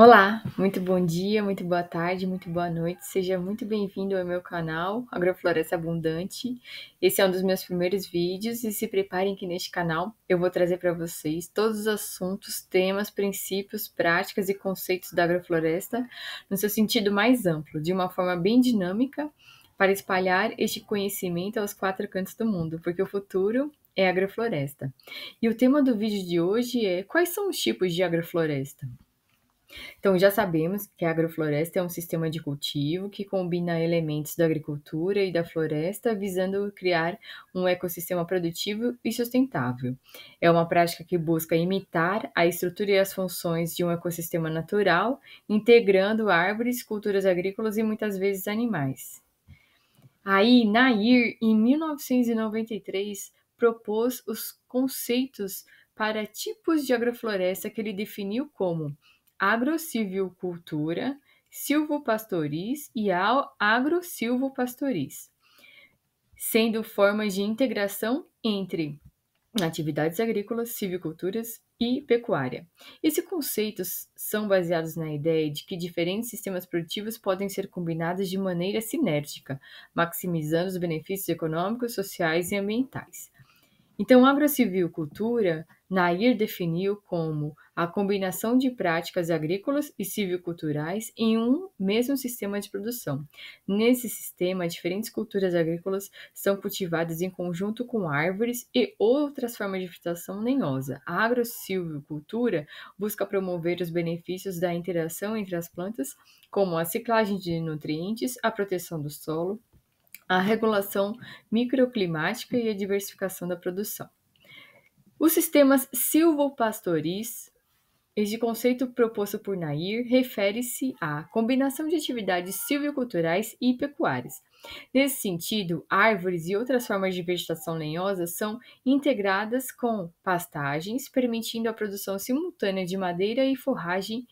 Olá, muito bom dia, muito boa tarde, muito boa noite. Seja muito bem-vindo ao meu canal Agrofloresta Abundante. Esse é um dos meus primeiros vídeos e se preparem que neste canal eu vou trazer para vocês todos os assuntos, temas, princípios, práticas e conceitos da agrofloresta no seu sentido mais amplo, de uma forma bem dinâmica, para espalhar este conhecimento aos quatro cantos do mundo, porque o futuro é agrofloresta. E o tema do vídeo de hoje é quais são os tipos de agrofloresta? Então, já sabemos que a agrofloresta é um sistema de cultivo que combina elementos da agricultura e da floresta, visando criar um ecossistema produtivo e sustentável. É uma prática que busca imitar a estrutura e as funções de um ecossistema natural, integrando árvores, culturas agrícolas e muitas vezes animais. Aí, Nair, em 1993, propôs os conceitos para tipos de agrofloresta que ele definiu como agrossilvicultura, silvopastoriz e agrosilvopastoriz, sendo formas de integração entre atividades agrícolas, silviculturas e pecuária. Esses conceitos são baseados na ideia de que diferentes sistemas produtivos podem ser combinados de maneira sinérgica, maximizando os benefícios econômicos, sociais e ambientais. Então, agrocivilcultura, Nair definiu como a combinação de práticas agrícolas e civiculturais em um mesmo sistema de produção. Nesse sistema, diferentes culturas agrícolas são cultivadas em conjunto com árvores e outras formas de vegetação lenhosa. A agrocivicultura busca promover os benefícios da interação entre as plantas, como a ciclagem de nutrientes, a proteção do solo, a regulação microclimática e a diversificação da produção. Os sistemas silvopastoris, este conceito proposto por Nair, refere-se à combinação de atividades silviculturais e pecuárias. Nesse sentido, árvores e outras formas de vegetação lenhosa são integradas com pastagens, permitindo a produção simultânea de madeira e forragem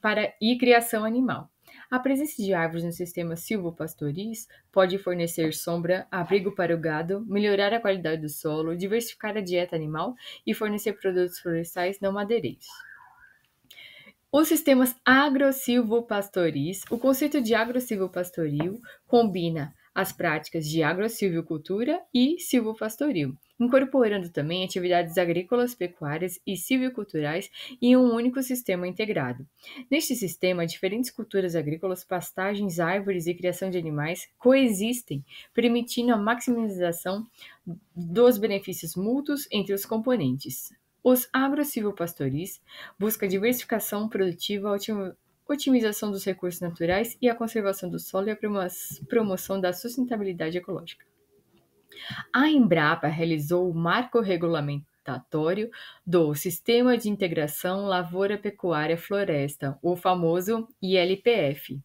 para e criação animal. A presença de árvores no sistema silvopastoris pode fornecer sombra, abrigo para o gado, melhorar a qualidade do solo, diversificar a dieta animal e fornecer produtos florestais não madeireiros. Os sistemas agro-silvopastoris, o conceito de agro-silvopastoril combina as práticas de agrosilvicultura e silvopastoril, incorporando também atividades agrícolas, pecuárias e silviculturais em um único sistema integrado. Neste sistema, diferentes culturas agrícolas, pastagens, árvores e criação de animais coexistem, permitindo a maximização dos benefícios mútuos entre os componentes. Os silvopastoris buscam diversificação produtiva otimização dos recursos naturais e a conservação do solo e a promoção da sustentabilidade ecológica. A Embrapa realizou o marco regulamentatório do Sistema de Integração Lavoura Pecuária Floresta, o famoso ILPF,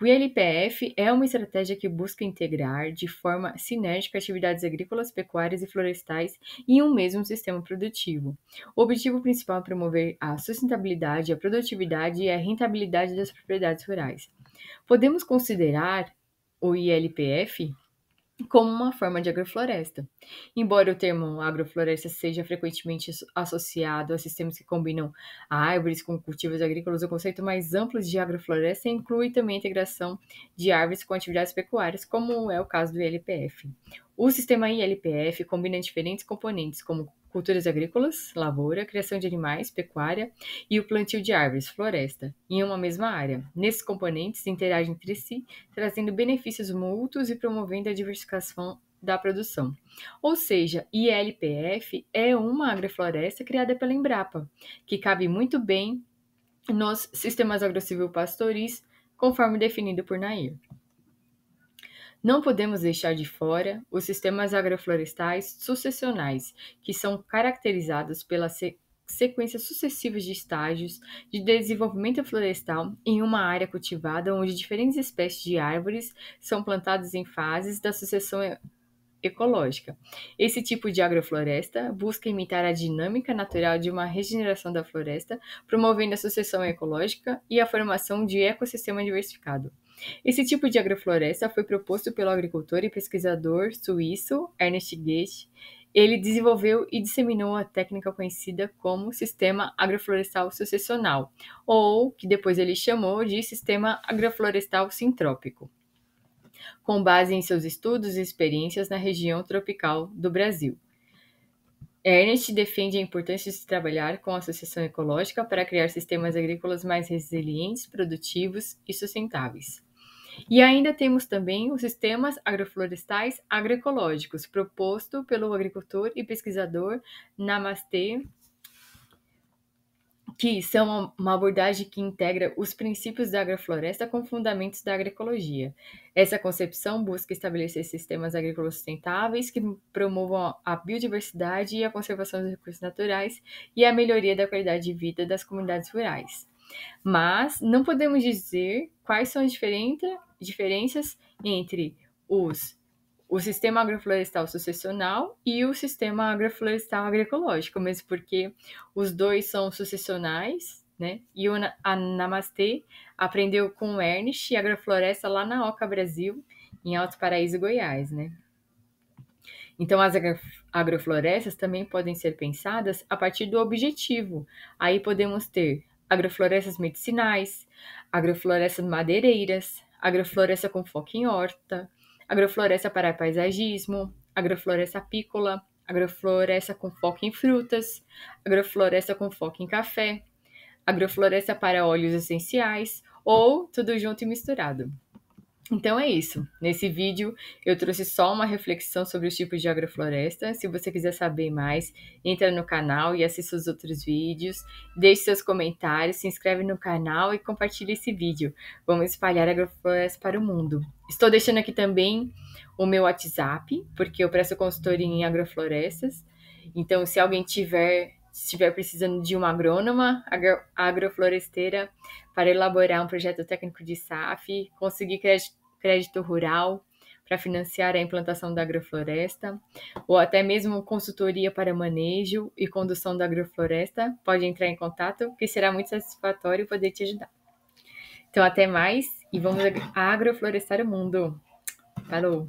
o ILPF é uma estratégia que busca integrar de forma sinérgica atividades agrícolas, pecuárias e florestais em um mesmo sistema produtivo. O objetivo principal é promover a sustentabilidade, a produtividade e a rentabilidade das propriedades rurais. Podemos considerar o ILPF como uma forma de agrofloresta. Embora o termo agrofloresta seja frequentemente associado a sistemas que combinam árvores com cultivos agrícolas, o conceito mais amplo de agrofloresta inclui também a integração de árvores com atividades pecuárias, como é o caso do ILPF. O sistema ILPF combina diferentes componentes, como culturas agrícolas, lavoura, criação de animais, pecuária e o plantio de árvores, floresta, em uma mesma área. Nesses componentes interagem entre si, trazendo benefícios mútuos e promovendo a diversificação da produção. Ou seja, ILPF é uma agrofloresta criada pela Embrapa, que cabe muito bem nos sistemas agrocivil pastoris, conforme definido por Nair. Não podemos deixar de fora os sistemas agroflorestais sucessionais, que são caracterizados pela sequência sucessivas de estágios de desenvolvimento florestal em uma área cultivada onde diferentes espécies de árvores são plantadas em fases da sucessão ecológica. Esse tipo de agrofloresta busca imitar a dinâmica natural de uma regeneração da floresta, promovendo a sucessão ecológica e a formação de ecossistema diversificado. Esse tipo de agrofloresta foi proposto pelo agricultor e pesquisador suíço Ernest Goethe. Ele desenvolveu e disseminou a técnica conhecida como Sistema Agroflorestal Sucessional, ou que depois ele chamou de Sistema Agroflorestal Sintrópico, com base em seus estudos e experiências na região tropical do Brasil. Ernest defende a importância de se trabalhar com a associação ecológica para criar sistemas agrícolas mais resilientes, produtivos e sustentáveis. E ainda temos também os sistemas agroflorestais agroecológicos, proposto pelo agricultor e pesquisador Namastê que são uma abordagem que integra os princípios da agrofloresta com fundamentos da agroecologia. Essa concepção busca estabelecer sistemas agrícolas sustentáveis que promovam a biodiversidade e a conservação dos recursos naturais e a melhoria da qualidade de vida das comunidades rurais. Mas não podemos dizer quais são as diferenças entre os o sistema agroflorestal sucessional e o sistema agroflorestal agroecológico, mesmo porque os dois são sucessionais, né? E a Namastê aprendeu com o ernst e agrofloresta lá na Oca Brasil, em Alto Paraíso, Goiás, né? Então, as agroflorestas também podem ser pensadas a partir do objetivo. Aí podemos ter agroflorestas medicinais, agroflorestas madeireiras, agrofloresta com foco em horta, agrofloresta para paisagismo, agrofloresta apícola, agrofloresta com foco em frutas, agrofloresta com foco em café, agrofloresta para óleos essenciais ou tudo junto e misturado. Então é isso. Nesse vídeo eu trouxe só uma reflexão sobre os tipos de agrofloresta. Se você quiser saber mais, entra no canal e assista os outros vídeos, deixe seus comentários, se inscreve no canal e compartilhe esse vídeo. Vamos espalhar agrofloresta para o mundo. Estou deixando aqui também o meu WhatsApp, porque eu presto consultoria em agroflorestas. Então, se alguém tiver estiver precisando de uma agrônoma agro, agrofloresteira para elaborar um projeto técnico de SAF, conseguir crédito, crédito rural para financiar a implantação da agrofloresta, ou até mesmo consultoria para manejo e condução da agrofloresta, pode entrar em contato, que será muito satisfatório poder te ajudar. Então, até mais e vamos agroflorestar o mundo. Falou!